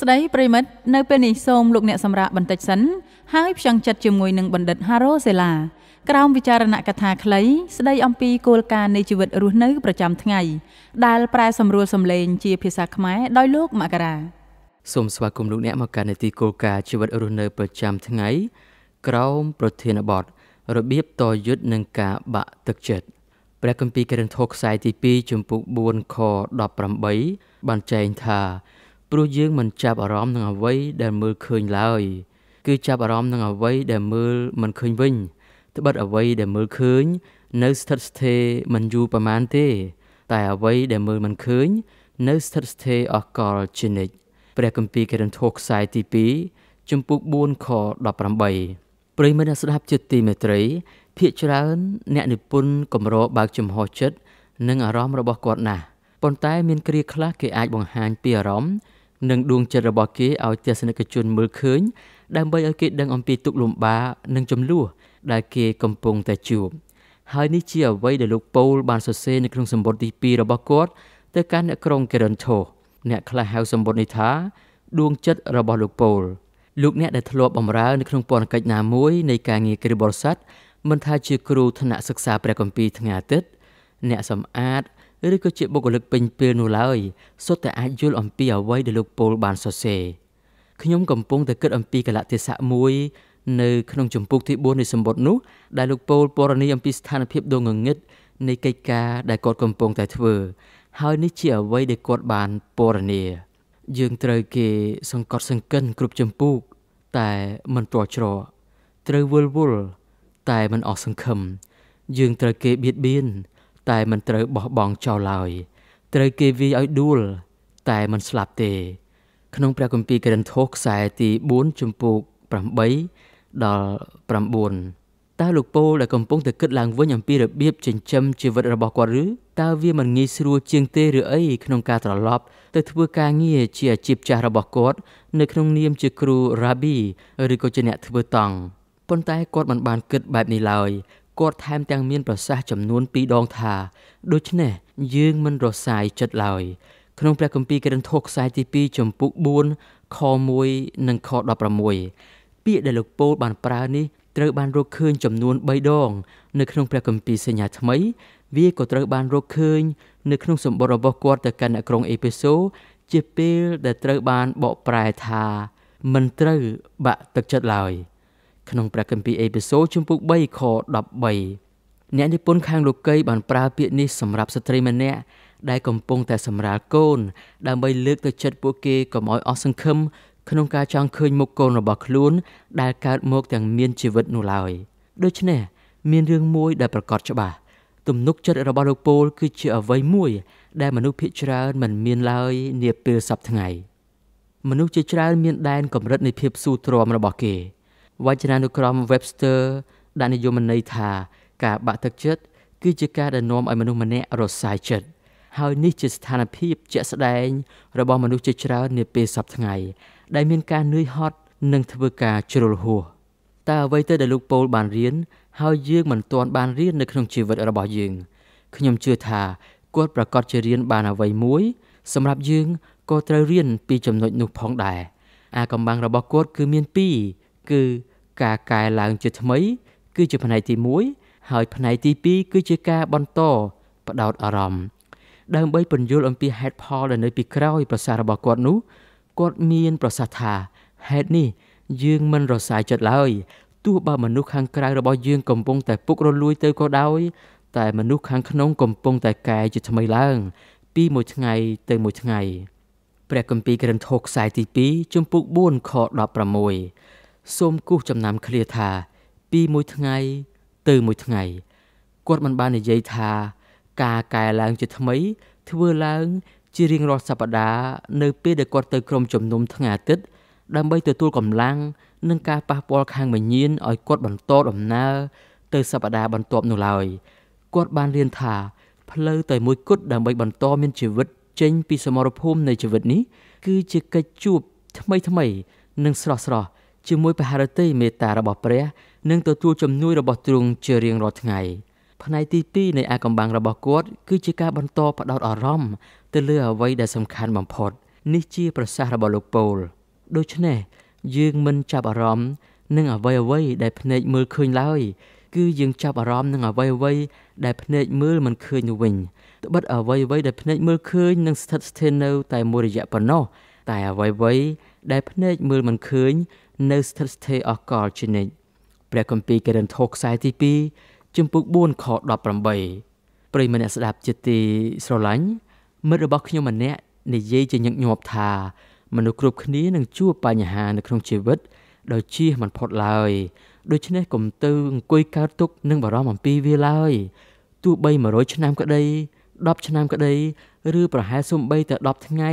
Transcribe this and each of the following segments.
ស្តីប្រិមិត្តនៅពេលនេះសូមលោកអ្នកសម្រាប់បន្តិចសិនហើយផ្ចង់ចិត្តជាមួយនឹងបណ្ឌិត Haro Sela ក្រោមវិចារណកថាខ្លីស្ដីអំពីគោលការណ៍នៃជីវិតរស់នៅប្រចាំថ្ងៃដែលប្រែសម្រួលសម្លេង ជាភាសាខ្មែរដោយលោកមករាសូមស្វាគមន៍លោកអ្នកមកកាន់នីតិគោលការណ៍ជីវិតរស់នៅ ប្រចាំថ្ងៃ ក្រោមប្រធានបទរបៀបតយុទ្ធនឹងការបាក់ទឹកចិត្តព្រះគម្ពីរកិរិនថូខ្សែទី2ជំពូក4ខ18បានចែងថាព្រោះយើងមិនចាប់អារម្មណ៍នឹងអ្វីដែលមើលឃើញឡើយ គឺចាប់អារម្មណ៍នឹងអ្វីដែលមើលមិនឃើញវិញត្បិតអ្វីដែលមើលឃើញនៅស្ថិតស្ថេរមិនយូរប្រមាណទេ តែអ្វីដែលមើលមិនឃើញនៅស្ថិតស្ថេរអកលជានិច្ចព្រះគម្ពីរកេរិនថូខ្សែទី2ចំពុក4ខ18ប្រិមិត្តអ្នកស្ដាប់ជាទីមេត្រីភាកច្រើន អ្នកនិពន្ធកម្របើកចំហចិត្តនិងអារម្មណ៍របស់គាត់ណាស់ប៉ុន្តែមានគ្រាខ្លះគេអាចបង្ហាញពីអារម្មណ៍និងដួងចិត្តរបស់គេឲ្យទស្សនិកជនមើលឃើញដើម្បីឲ្យគេដឹងអំពីទុកលំបាកនិងចំនួនដែលគេកំពុងតែជួបហើយនេះជាអ្វីដែលលោកប៉ូលបានសរសេរនៅក្នុងសម្បត្តិទី2របស់គាត់ទៅកាន់អ្នកក្រុងកេរិនថូអ្នកខ្លះហៅសម្បត្តិនេះថាដួងចិត្តរបស់លោកប៉ូលលោកអ្នកដែលធ្លាប់បម្រើនៅក្នុងពន្ធកិច្ចណាមួយនៃការងារគ្រាបរិស័ទមិនថាជាគ្រូថ្នាក់សិក្សាព្រះគម្ពីរថ្ងៃអាទិត្យអ្នកសម្អាតឬក៏ជាបុគ្គលិកពេញពេលនោះឡើយ សុទ្ធតែអាចយល់អំពីអ្វីដែលលោកពូលបានសរសេរខ្ញុំកំពុងតែគិតអំពីកលៈទេសៈមួយនៅក្នុងចម្ពោះទី4នៃសម្បត្តិនោះដែលលោកពូលពរនីអំពីស្ថានភាពដ៏ងងឹតនៃកិច្ចការដែលគាត់កំពុងតែធ្វើ ហើយនេះជាអ្វីដែលគាត់បានពរនីយើងត្រូវគេសង្កត់សង្កិនគ្រប់ចម្ពោះតែមិនទាល់ច្រកត្រូវវល់វល់តែមិនអស់សង្ឃឹមយើងត្រូវគេបៀតបៀនតែមិនត្រូវបោះបង់ចោលឡើយត្រូវគេវាយឲ្យដួលតែមិនស្លាប់ទេ ក្នុងព្រះគម្ពីរកិរិនថូសខ្សែទី4ជំពូក8ដល់9តើលោកពូដែលកំពុងតែគិតឡើងវិញអំពីរបៀបចិញ្ចឹមជីវិតរបស់គាត់ឬតើវាមិនងាយស្រួលជាងទេឬអីក្នុងការត្រឡប់ទៅធ្វើការងារជាអាជីពចាស់របស់គាត់នៅក្នុងនាមជាគ្រូរ៉ាប៊ីឬក៏ជាអ្នកធ្វើតង់ប៉ុន្តែគាត់មិនបានគិតបែបនេះឡើយគាត់ថែមទាំងមានប្រសាសន៍ចំនួន2ដងថា ដូច្នេះយើងមិនរសាយចិត្តឡើយក្នុងព្រះគម្ពីរកិរិនថូសខ្សែទី2ចំពុក4ខ1និងខ16ពាក្យដែលលោកពូលបានប្រើនេះត្រូវបានរកឃើញចំនួន3ដងនៅក្នុងព្រះគម្ពីរសញ្ញាថ្មីវាក៏ត្រូវបានរកឃើញ នៅក្នុងសម្បត្តិរបស់គាត់ទៅកាន់អ្នកក្រុងអេពេសូជាពេលដែលត្រូវបានបកប្រែថា មិនត្រូវបាក់ទឹកចិត្តឡើយ។ក្នុងព្រះគម្ពីរអេពីសូតជំពូក3ខ13អ្នកនិពន្ធខាងលោកីបានប្រើពាក្យនេះសម្រាប់ស្ត្រីម្នាក់ដែលកំពុង តែសម្រាលកូនដើម្បីលើកទៅចិត្តពួកគេកុំឲ្យអស់សង្ឃឹមក្នុងការចង់ឃើញមុខកូនរបស់ខ្លួន ដែលកើតមកទាំង មានជីវិតនោះឡើយដូច្នេះមានរឿងមួយដែលប្រកាសច្បាស់ទំនុកចិត្តរបស់លោកពូលគឺជាអ្វីមួយ ដែលមនុស្សភាគច្រើនមិនមានឡើយនាពេលសប្តាហ៍ថ្ងៃមនុស្សជាច្រើនមានដែនកម្រិតនៃភាពស៊ូទ្រាំរបស់គេវចនានុក្រម Webster ដាក់និយមន័យថាការបាក់ទឹកចិត្តគឺជាការដែលនាំឲ្យមនុស្សម្នាក់រសាយចិត្តហើយ នេះជាស្ថានភាពជាក់ស្ដែង របស់មនុស្សជាច្រើននាពេលសប្តាហ៍ដែលមានការនឿយហត់និងធ្វើការជ្រុលហួសតើអ្វីទៅដែលលោកប៉ូល បានរៀនហើយយើងមិនទាន់បានរៀន នៅក្នុងជីវិតរបស់យើងខ្ញុំជឿថាគាត់ប្រកាសជារៀនបានអ្វីមួយសម្រាប់យើងក៏ត្រូវរៀនពីចំណុចនោះផងដែរអាកំបាំងរបស់គាត់គឺមាន2គឺការកែឡើងជាថ្មី គឺជាផ្នែកទី1ហើយផ្នែកទី2គឺជាការបន្តបដោតអារម្មណ៍ដើម្បីពន្យល់អំពីហេតុផលដែលនៅ ពីក្រោយប្រសាសន៍របស់គាត់នោះគាត់មានប្រសាសន៍ថាហេតុនេះ យើងមិនរសាយចិត្តឡើយទោះបើមនុស្សខាងក្រៅរបស់យើងកំពុងតែពុករលួយទៅក៏ដោយ តែមនុស្សខាងក្នុងកំពុងតែកែជាថ្មីឡើង ពីមួយថ្ងៃទៅមួយថ្ងៃព្រះគម្ពីរក្រិនថូខ្សែទី2ជំពូក4ខ16សូមគូសចំណាំឃ្លាថាពីមួយថ្ងៃទៅមួយថ្ងៃ គាត់មិនបាននិយាយថា ការកែឡើងជាថ្មី ធ្វើឡើង ជារៀងរាល់សប្តាហ៍នៅពេលដែលគាត់ទៅក្រុមជំនុំថ្ងៃអាទិត្យដើម្បីទទួលកម្លាំងនិងការប៉ះពាល់ខាងវិញ្ញាណឲ្យគាត់បន្តដំណើរទៅសប្តាហ៍បន្ទាប់នោះឡើយគាត់បានរៀនថាផ្លូវតែមួយគត់ដើម្បីបន្តមានជីវិតចេញពីសមរភូមិនៃជីវិតនេះ គឺជាកិច្ចជួបថ្មីថ្មីនិងស្រស់ស្រស់ជាមួយព្រះハរតិមេត្តារបស់ព្រះនិងទទួលជំនួយរបស់ទ្រង់ជារៀងរាល់ថ្ងៃ ផ្នែកទី2នៃអាកំបាំងរបស់គាត់គឺជាការបន្តផ្ដោតអារម្មណ៍ទៅលើអ្វីដែលសំខាន់បំផុតនេះជាប្រសាសន៍របស់លោកពូល ដូច្នេះយើងមិនចាប់អារម្មណ៍នឹងអ្វីអ្វីដែលភ្នែកមើលឃើញឡើយគឺយើងចាប់អារម្មណ៍នឹងអ្វីអ្វីដែលភ្នែកមើលមិនឃើញវិញត្បិតអ្វីអ្វីដែលភ្នែកមើលឃើញនឹងស្ថិតស្ថេរនៅ តែមួយរយៈប៉ុណ្ណោះតែអ្វីៗដែលភ្នែកមើលមិនឃើញនៅស្ថិតស្ថេរអកលជានិច្ចព្រះគម្ពីរកិរិនថូខ្សែទី2ជំពូក4ខ18ប្រិយមិត្តអ្នកស្ដាប់ជាទីស្រឡាញ់មិត្តរបស់ខ្ញុំម្នាក់និយាយជាញឹកញាប់ថា មនុស្សគ្រប់គ្នានឹងជួបបញ្ហានៅក្នុងជីវិតដោយជៀសមិនផុតឡើយដូច្នេះកុំទៅអង្គុយកើតទុកនិងបារម្ភអំពីវាឡើយទោះបី100ឆ្នាំក្តី10ឆ្នាំក្តីឬប្រហែលសូម្បីតែ10ថ្ងៃ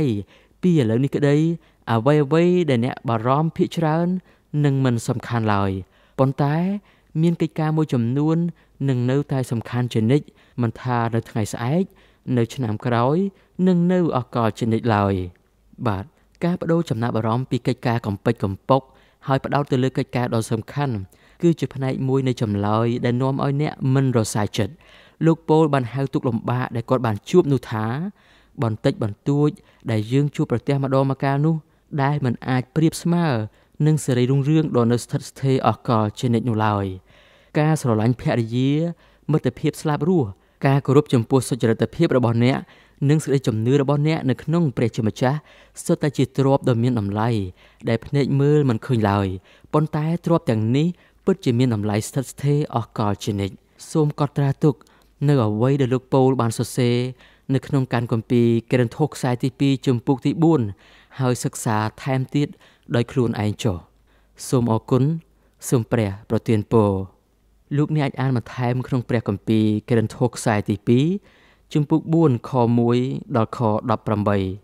ពីឥឡូវនេះក្តីអ្វីអ្វីដែលអ្នក បារម្ភភាកច្រើននឹងមិនសំខាន់ឡើយប៉ុន្តែ មានកិច្ចការមួយចំនួននឹងនៅតែសំខាន់ជានិច្ចមិនថានៅថ្ងៃស្អែកនៅ ឆ្នាំក្រោយនិងនៅឱកាសជានិច្ចឡើយបាទការបដូរចំណាប់អារម្មណ៍ពីកិច្ចការកំពេចកំពុកហើយផ្ដោតទៅលើកិច្ចការដ៏សំខាន់ គឺជាផ្នែកមួយនៃចម្លើយដែលនាំឲ្យអ្នក មិនរសាយចិត្តលោកប៉ូលបានហៅទុកលំបាកដែលគាត់បានជួបនោះថាបន្តិចបន្តួចដែលយើងជួបប្រទះម្ដងមកកាលនោះ ដែលមិនអាចប្រៀបស្មើនឹងសេរីរុងរឿងដ៏នៅស្ថិតស្ថេរអកលជានិច្ចនោះឡើយការស្រឡាញ់ភរិយា មិត្តភាពស្លាប់រស់ការគោរពចំពោះសុចរិតភាពរបស់អ្នកនិងសេចក្តីជំនឿរបស់អ្នកនៅក្នុងព្រះជាម្ចាស់សុទ្ធតែជាទ្រព្យដ៏មានតម្លៃដែលភ្នែកមើលមិនឃើញឡើយប៉ុន្តែទ្រព្យទាំងនេះពិតជាមានតម្លៃស្ថិតស្ថេរអស់កលជានិច្ចសូមកត់ត្រាទុកនៅអ្វីដែលលោកពូលបានសរសេរនៅក្នុងការគម្ពីរក្រិនធោះខ្សែទី2ជំពូកទី4ហើយសិក្សាថែមទៀតដោយខ្លួនឯងចុះសូមអរគុណសូមព្រះប្រទានពរលោកអ្នកអាចអានបន្ថែមក្នុង ព្រះគម្ពីរក្រិនធោះខ្សែទី2ជំពូក4ខ1ដល់ខ18